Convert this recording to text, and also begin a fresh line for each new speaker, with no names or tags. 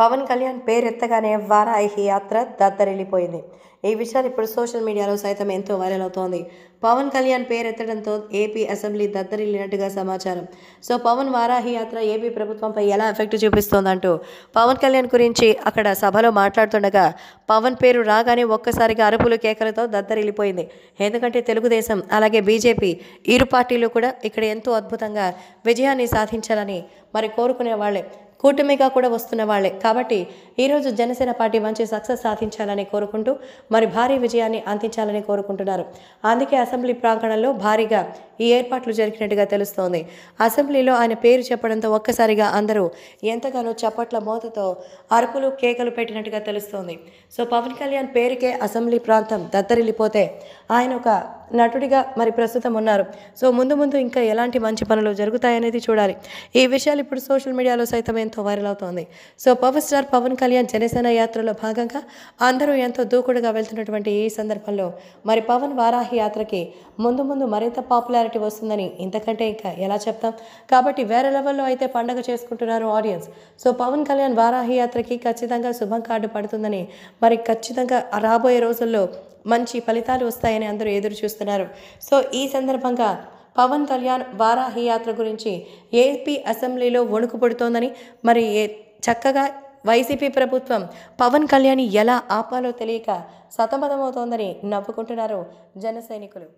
పవన్ కళ్యాణ్ పేరు ఎత్తగానే వారాహి యాత్ర దద్దరిల్లిపోయింది ఈ విషయాలు ఇప్పుడు సోషల్ మీడియాలో సైతం ఎంతో వైరల్ అవుతోంది పవన్ కళ్యాణ్ పేరు ఎత్తడంతో ఏపీ అసెంబ్లీ దద్దరిల్లినట్టుగా సమాచారం సో పవన్ వారాహి యాత్ర ఏపీ ప్రభుత్వంపై ఎలా ఎఫెక్ట్ చూపిస్తోందంటూ పవన్ కళ్యాణ్ గురించి అక్కడ సభలో మాట్లాడుతుండగా పవన్ పేరు రాగానే ఒక్కసారిగా అరుపులు కేకలతో దద్దరిల్లిపోయింది ఎందుకంటే తెలుగుదేశం అలాగే బీజేపీ ఇరు పార్టీలు కూడా ఇక్కడ ఎంతో అద్భుతంగా విజయాన్ని సాధించాలని మరి కోరుకునే వాళ్ళే కూటమిగా కూడా వస్తున్న వాళ్ళే కాబట్టి ఈరోజు జనసేన పార్టీ మంచి సక్సెస్ సాధించాలని కోరుకుంటూ మరి భారీ విజయాన్ని అందించాలని కోరుకుంటున్నారు అందుకే అసెంబ్లీ ప్రాంగణంలో భారీగా ఈ ఏర్పాట్లు జరిగినట్టుగా తెలుస్తోంది అసెంబ్లీలో ఆయన పేరు చెప్పడంతో ఒక్కసారిగా అందరూ ఎంతగానో చప్పట్ల మోతతో అరుపులు కేకలు పెట్టినట్టుగా తెలుస్తోంది సో పవన్ కళ్యాణ్ పేరుకే అసెంబ్లీ ప్రాంతం దద్దరిల్లిపోతే ఆయన ఒక నటుడిగా మరి ప్రస్తుతం ఉన్నారు సో ముందు ముందు ఇంకా ఎలాంటి మంచి పనులు జరుగుతాయనేది చూడాలి ఈ విషయాలు ఇప్పుడు సోషల్ మీడియాలో సైతం ఎంతో వైరల్ అవుతోంది so power star Pawan Kalyan Kalyan Janasena యాత్రలో భాగంగా అందరూ ఎంతో దూకుడుగా వెళ్తున్నటువంటి ఈ సందర్భంలో మరి పవన్ వారాహి యాత్రకి ముందు ముందు మరింత పాపులారిటీ వస్తుందని ఇంతకంటే ఇంకా ఎలా చెప్తాం కాబట్టి వేరే లెవెల్లో అయితే పండగ చేసుకుంటున్నారు ఆడియన్స్ సో పవన్ కళ్యాణ్ వారాహి యాత్రకి ఖచ్చితంగా శుభం కార్డు పడుతుందని మరి ఖచ్చితంగా రాబోయే రోజుల్లో మంచి ఫలితాలు వస్తాయని అందరూ ఎదురు చూస్తున్నారు సో ఈ సందర్భంగా పవన్ కళ్యాణ్ వారాహి యాత్ర గురించి ఏపీ అసెంబ్లీలో వణుకు పడుతోందని మరి చక్కగా వైసీపీ ప్రభుత్వం పవన్ కళ్యాణ్ ఎలా ఆపాలో తెలియక సతమతమవుతోందని నవ్వుకుంటున్నారు జన సైనికులు